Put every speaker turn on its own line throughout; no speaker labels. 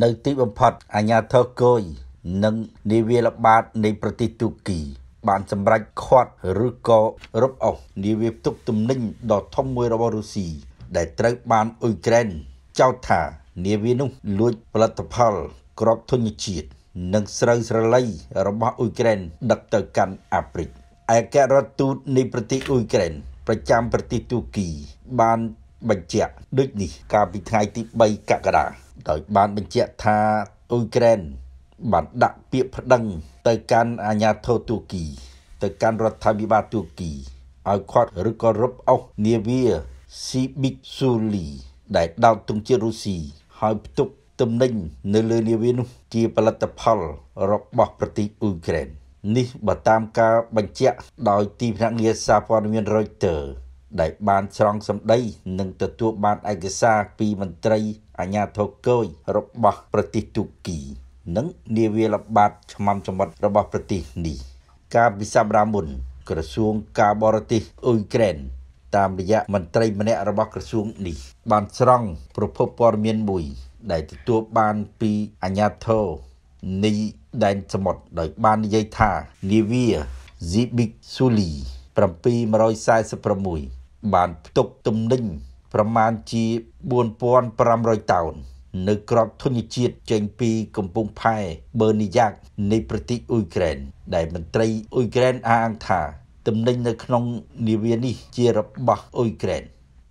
នៅទីបំផុតអាញាធរគយនិងនាវាលបាតនៃប្រទេសទូគី បានសម្រេចខាត់ឬក៏រឹបអូសនាវាផ្ទុកទំនិញដ៏ធំមួយរបស់រុស្ស៊ីដែលត្រូវបានអ៊ុយក្រែនចោទថានាវានោះលួចផលិតផល ក្របធញ្ញជាតិនិងស្រូវស្រឡៃរបស់អ៊ុយក្រែនដឹកទៅកាន់អាហ្វ្រិកឯករដ្ឋទូតនៃប្រទេសអ៊ុយក្រែនប្រចាំប្រទេសទូគី បានបញ្ជាក់ដូចនេះកាលពីថ្ងៃទី3កក្កដាដោយបានបញ្ជាក់ថាអ៊ុយក្រែនបានដាក់ពាក្យប្តឹងទៅកាន់អាញាធរទូគីទៅកាន់រដ្ឋាភិបាលទូគីឲ្យខាត់ឬក៏រឹបអូសនាវាស៊ីប៊ីកស៊ូលីដែលដោតទង់ជាតិរុស្ស៊ីហើយផ្ទុកទំនិញនៅលើនាវានោះជាផលិតផលរបស់ប្រទេសអ៊ុយក្រែននេះបើតាមការបញ្ជាក់ដោយទីភ្នាក់ងារសារព័ត៌មាន Reuters ដែលបានស្រង់សម្ដីនិងទទួលបានឯកសារពីមន្ត្រីអាញាធរកូយរបស់ប្រទេសទូគី និងនាវាលបាតឆ្មាំចម្បាត់របស់ប្រទេសនេះកាលពីសប្តាហ៍មុន ក្រសួងការបរទេសអ៊ុយក្រែនតាមរយៈមន្ត្រីម្នាក់របស់ក្រសួងនេះ បានស្រង់ប្រភពព័ត៌មានមួយដែលទទួលបានពីអាញាធរនីដែនសមុទ្រដោយបាននិយាយថានាវា Zibik Suli 746បានផ្ទុកទំនិញប្រមាណជា4500តោននៅក្របធនជាតិចេញពីកំពង់ផែបឺនីយ៉ាកនៃប្រទេសអ៊ុយក្រែនដែលមន្ត្រីអ៊ុយក្រែនអះអាងថា ទំនិញនៅក្នុងនាវានេះជារបស់អ៊ុយក្រែន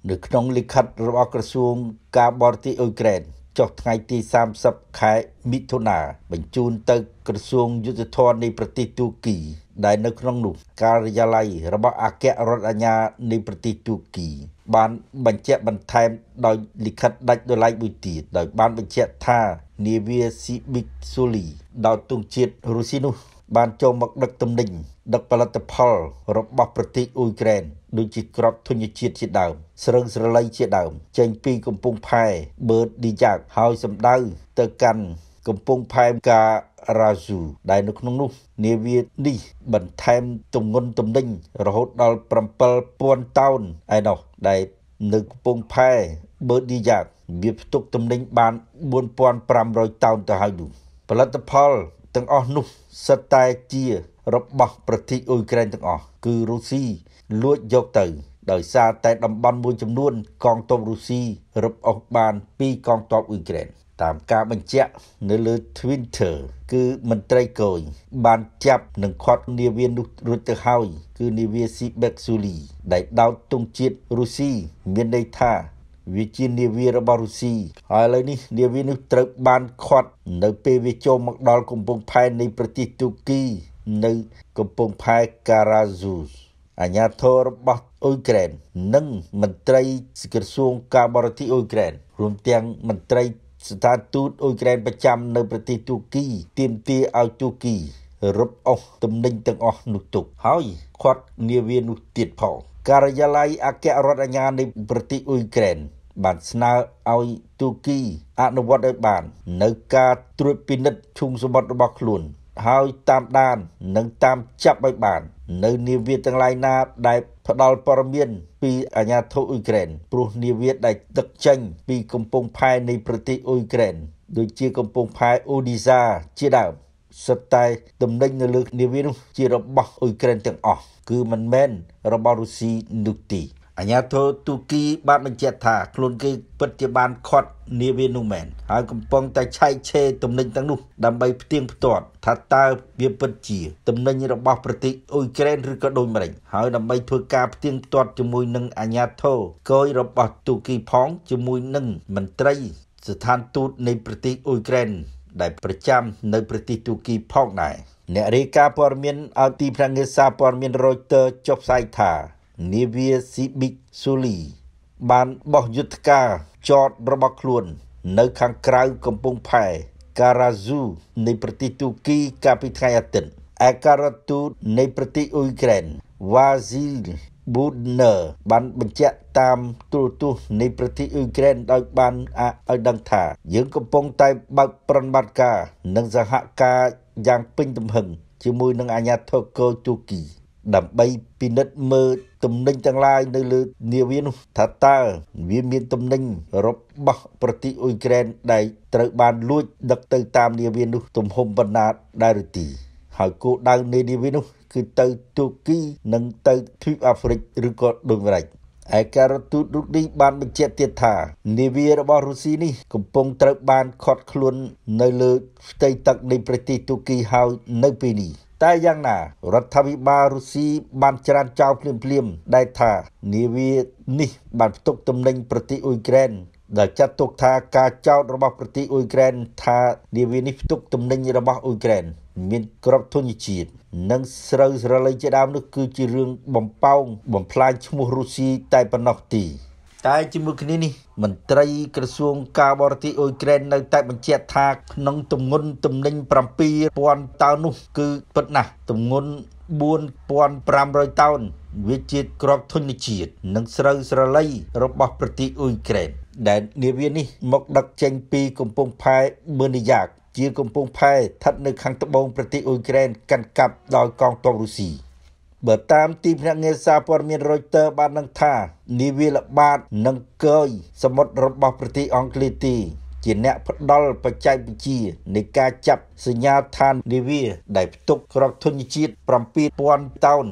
នៅក្នុងលិខិតរបស់ក្រសួងការបរទេសអ៊ុយក្រែនចុះថ្ងៃទី30ខែមិថុនាបញ្ជូនទៅក្រសួងយុទ្ធភ័ណ្ឌនៃប្រទេសទូគី ដែលនៅក្នុងនោះ ការិយាល័យរបស់អគ្គរដ្ឋអាជ្ញានៃប្រទេសទូគី បានបញ្ជាក់បន្ថែមដោយលិខិតដាច់ដោយឡែកមួយទៀតដោយបានបញ្ជាក់ថានាវាស៊ីប៊ីកស៊ូលីដោយទង់ជាតិរុស្ស៊ីនោះបានចូលមកដឹកទំនិញ ដឹកផលិតផលរបស់ប្រទេសអ៊ុយក្រែនដូចជាក្របធញ្ញជាតិជាដើមស្រើងស្រលៃជាដើមចេញពីកំពង់ផែបឺតឌីយ៉ាកហើយសម្ដៅទៅកាន់កំពង់ផែការរ៉ាស៊ូដែលនៅក្នុងនោះនាវានេះ បន្ថែមទំងន់ទំនិញរហូតដល់7000តោនឯណោះដែលនៅកំពង់ផែបឺឌីយ៉ាក វាផ្ទុកទំនិញបាន4500តោនទៅហើយនោះផលិតផលទាំងអស់នោះសិតតែជារបស់ប្រទេសអ៊ុយក្រែនទាំងអស់គឺរុស្ស៊ីលួចយកទៅ ដោយសារតែតំបន់មួយចំនួន កងទ័ពរុស្ស៊ីរឹបអូសបានពីកងទ័ពអ៊ុយក្រែន តាមការបញ្ជាក់នៅលើ Twitter គឺមន្ត្រីគយបានចាប់ និងខាត់នាវានោះរួចទៅហើយគឺនាវា Sibexuli ដែលដោតទង់ជាតិរុស្ស៊ីមានន័យថាវាជានាវារបស់រុស្ស៊ីហើយឥឡូវនេះនាវានោះត្រូវបានខាត់ នៅ ពេលវាចូលមកដល់កំពង់ផែនៃប្រទេសទូគីនៅកំពង់ផែការ៉ាស៊ូសអាញាធររបស់អ៊ុយក្រែននិងមន្ត្រីក្រសួងការបរទេសអ៊ុយក្រែនរួមទាំងមន្ត្រីស្ថានទូតអ៊ុយក្រែនប្រចាំនៅ ប្រទេសទូគីទាមទារឲ្យទូគីរឹបអូសទំនិញទាំងអស់នោះទុកហើយខាត់នាវានោះទៀតផងការិយាល័យអគ្គរដ្ឋអាជ្ញានៃប្រទេសអ៊ុយក្រែនបានស្នើឲ្យទូគីអនុវត្តឲ្យបាននៅការត្រួតពិនិត្យឈុំសម្បត្តិរបស់ខ្លួនហើយតាមដាននិងតាមចាប់ឲ្យបាន នៅនាវាទាំងឡាយណាដែលផ្ដល់ព័ត៌មានពីអាញាធិបតេយ្យអ៊ុយក្រែនព្រោះនាវាដែលទឹកចេញពីកំពង់ផែនៃប្រទេសអ៊ុយក្រែនដូចជាកំពង់ផែអូឌីសាជាដើមសុទ្ធតែទំនិញនៅលើនាវានោះជារបស់អ៊ុយក្រែនទាំងអស់គឺមិនមែនរបស់រុស្ស៊ីនោះទេអាញាធរទូគីបានបញ្ជាក់ថាខ្លួនគេពិតជាបានខាត់នាវានោះមែន ហើយកំពុងតែឆែកឆេរទំនិញទាំងនោះដើម្បីផ្ទៀងផ្ទាត់ថាតើវាពិតជាទំនិញរបស់ប្រទេសអ៊ុយក្រែនឬក៏ដូចម្តេចហើយដើម្បីធ្វើការផ្ទៀងផ្ទាត់ជាមួយនឹងអាញាធរកយរបស់ទូគីផងជាមួយនឹងមន្ត្រីស្ថានទូតនៃប្រទេសអ៊ុយក្រែនដែលប្រចាំនៅប្រទេសទូគីផងដែរអ្នករាយការណ៍ព័ត៌មានឲ្យទីភ្នាក់ងារសារព័ត៌មាន Reuters ចុះផ្សាយថានាវាស៊ីប៊ីកសូលីបានបោះយុទ្ធការចតរបស់ខ្លួន នៅខាងក្រៅកំពង់ផែការ៉ាស៊ូនៃប្រទេសទូគីកាលពីថ្ងៃអាទិត្យឯការ៉ាទូតនៃប្រទេសអ៊ុយក្រែនវ៉ាស៊ីលប៊ូណឺបានបញ្ជាក់តាមទូរទស្សន៍នៃប្រទេសអ៊ុយក្រែនដោយបានឲ្យដឹងថា យើងកំពុងតែបើកប្រតិបត្តិការនិងសហការយ៉ាងពេញទំហឹងជាមួយនឹងអាញាធិបតេយ្យទូគីដើម្បីពិនិត្យមើលទំនិញទាំងឡាយនៅលើនាវានោះថាតើវាមានទំនិញរបស់ប្រទេសអ៊ុយក្រែនដែលត្រូវបានលួច ដឹកទៅតាមនាវានោះ ទំហំប៉ុណ្ណាដែរឬទីហើយគោលដៅនៃនាវានោះ គឺទៅទូគី និងទៅទ្វីបអាហ្វ្រិកឬក៏ដូចម្រេចឯការទូតរុកនេះបានបញ្ជាក់ទៀតថានាវារបស់រុស្ស៊ីនេះកំពុងត្រូវបានខាត់ខ្លួននៅលើ ផ្ទៃទឹកនៃប្រទេសទូគីហើយនៅពេលនេះតែយ៉ាងណា រដ្ឋាភិបាលរុស្ស៊ីបានច្រានចោលភ្លាមភ្លាមដែលថានាវានេះបានផ្ទុកទំនិញប្រទេសអ៊ុយក្រែនដែលចាត់ទុកថាការចោទរបស់ប្រទេសអ៊ុយក្រែនថានាវានេះផ្ទុកទំនិញរបស់អ៊ុយក្រែនមានក្របធនជាតិនិងស្រូវស្រលៃជាដើមនោះគឺជារឿងបំប៉ោងបំផ្លាញឈ្មោះរុស្ស៊ីតែប៉ុណ្ណោះទីតែជាមួយគ្នានេះមន្ត្រីក្រសួងការបរទេសអ៊ុយក្រែននៅតែបញ្ជាក់ថាក្នុង ទំនន់ទំនិញ7000តោននោះគឺពិតណាស់ទំនន់4500តោនវាជាតិក្របធញ្ញជាតិនិងស្រូវស្រឡៃរបស់ប្រទេសអ៊ុយក្រែនដែលនាវានេះមកដឹកចេញពីកំពង់ផែមឺនីយ៉ាកជាកំពង់ផែស្ថិតនៅខាងត្បូងប្រទេសអ៊ុយក្រែនកាន់កាប់ដោយកងទ័ពរុស្ស៊ីបើតាមទីភ្នាក់ងារសារព័ត៌មាន Reuters បានដឹងថានាវាល្បាតនឹងកយសមុទ្ររបស់ប្រទេសអង់គ្លេសទី ជាអ្នកផ្ដល់បច្ចេកវិទ្យានៃការចាប់សញ្ញាឋាននាវាដែលផ្ទុកគ្រាប់ធញ្ញជាតិ7000តោន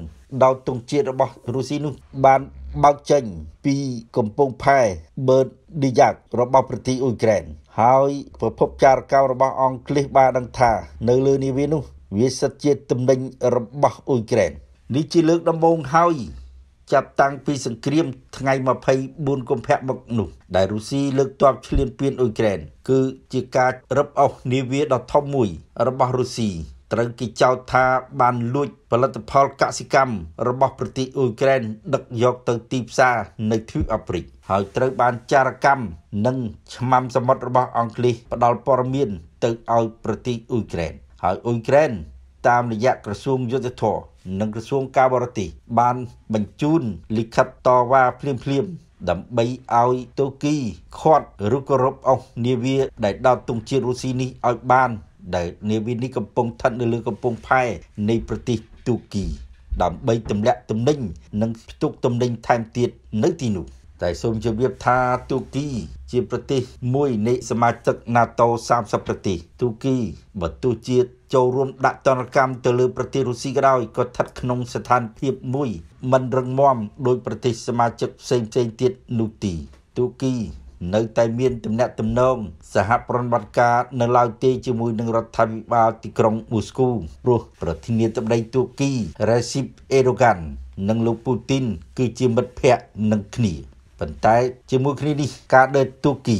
ដោយទង់ជាតិរបស់រុស្ស៊ីនោះ បានបោកចេញពីកំពង់ផែបឺតឌីយ៉ាករបស់ប្រទេសអ៊ុយក្រែនហើយប្រភពចារកម្មរបស់អង់គ្លេសបានដឹងថានៅលើនាវានោះវាសិតជាទំនិញរបស់អ៊ុយក្រែន។នេះជាលើកដំបូងហើយចាប់តាំងពីសង្គ្រាមថ្ងៃ24កុម្ភៈមកនោះ ដែលរុស្ស៊ីលើកទ័ពឈ្លានពានអ៊ុយក្រែនគឺជាការរឹបអូសនាវាដ៏ធំមួយ របស់រុស្ស៊ីត្រូវគេចោទថា បានលួចផលិតផលកសិកម្មរបស់ ប្រទេសអ៊ុយក្រែនដឹកយកទៅទីផ្សារនៅទ្វីបអាហ្វ្រិកហើយត្រូវបានចារកម្មនិងឆ្មាំសមុទ្ររបស់អង់គ្លេសផ្ដល់ព័ត៌មានទៅឲ្យប្រទេសអ៊ុយក្រែនហើយអ៊ុយក្រែនតាមរយៈក្រសួងយុទ្ធភ័ពនិងក្រសួងការបរទេសបានបញ្ជូនលិខិតតវ៉ាភ្លាមៗដើម្បីឲ្យតូគីខាត់ឬគោរពអស់នាវាដែលដោតទង់ជាតិរុស្ស៊ីនេះឲ្យបានដែលនាវានេះកំពុងស្ថិតនៅលើកំពង់ផែនៃប្រទេសតូគី ដើម្បីទម្លាក់ទំនិញនិងផ្ទុកទំនិញថែមទៀតនៅទីនោះ។តែសូមជម្រាបថាទូគី ជាប្រទេសមួយនៃសមាជិក NATO 30ប្រទេសទូគីបើទោះជាចូលរួមដាក់ទណ្ឌកម្មទៅលើប្រទេសរុស្ស៊ីក៏ដោយក៏ស្ថិតក្នុងស្ថានភាពមួយមិនរឹងមាំដោយប្រទេសសមាជិកផ្សេងផ្សេងទៀតនោះទីទូគី នៅតែមានទំនាក់ទំនងសហប្រតិបត្តិការ នៅឡើយទេជាមួយនឹងរដ្ឋាភិបាលទីក្រុងមូស្គូព្រោះ ប្រធានាធិបតីទូគីរ៉េស៊ីបអេរ៉ូកាននិងលោកពូទីន គឺជាមិត្តភ័ក្តិនឹងគ្នាប៉ុន្តែជាមួយគ្នានេះការដេតទូគី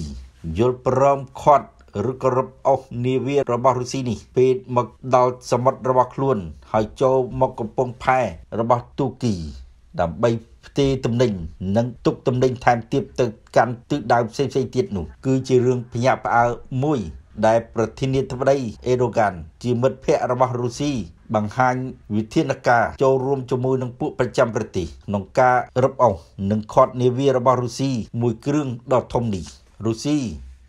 យល់ព្រមខាត់ឬក៏រឹបអូសនាវារបស់រុស្ស៊ីនេះ ពេលមកដល់សមុទ្ររបស់ខ្លួន ហើយចូលមកកំពង់ផែរបស់ទូគី ដើម្បីផ្ទេរទំនិញនិងទុកទំនិញថែមទៀតទៅកាន់ទិសដៅផ្សេងៗទៀតនោះ គឺជារឿងភ្ញាក់ផ្អើលមួយ ដែល ប្រធានាធិបតីអេរ៉ូកានជាមិត្តភក្តិរបស់រុស្ស៊ីបង្ហាញវិធានការចូលរួមជាមួយនឹងពួកប្រចាំប្រទេសក្នុងការរឹបអូសនិងខាត់នាវារបស់រុស្ស៊ីមួយគ្រឿងដ៏ធំនេះរុស្ស៊ី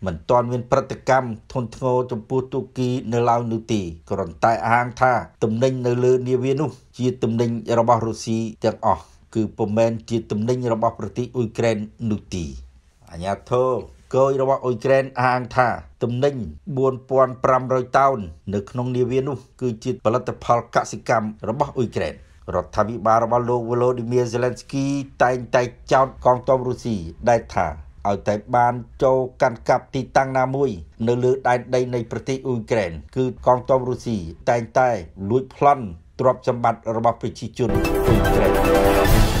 មិនទាន់មានប្រតិកម្មធនធ្ងរចំពោះទូគីនៅឡើយនោះទេគ្រាន់តែអះអាងថាទំនិញនៅលើ នាវានោះជាទំនិញរបស់រុស្ស៊ីទាំងអស់គឺពុំមែនជាទំនិញរបស់ប្រទេសអ៊ុយក្រែននោះទេអញ្ញាធិបតេយ្យគយរបស់អ៊ុយក្រែនអាង ថាទំនិញ4500តោននៅក្នុងនាវានោះ គឺជាផលិតផលកសិកម្មរបស់អ៊ុយក្រែនរដ្ឋាភិបាលរបស់លោកវ៉ូឡូឌីមៀសេឡិនស្គីតែងតែចោទកងទ័ពរុស្ស៊ីដែលថាឲ្យតែបានចូលកាន់កាប់ទីតាំងណាមួយ នៅលើដែនដីនៃប្រទេសអ៊ុយក្រែនគឺកងទ័ពរុស្ស៊ីតែងតែ លួចប្លន់ទ្រព្យសម្បត្តិរបស់ប្រជាជនអ៊ុយក្រែន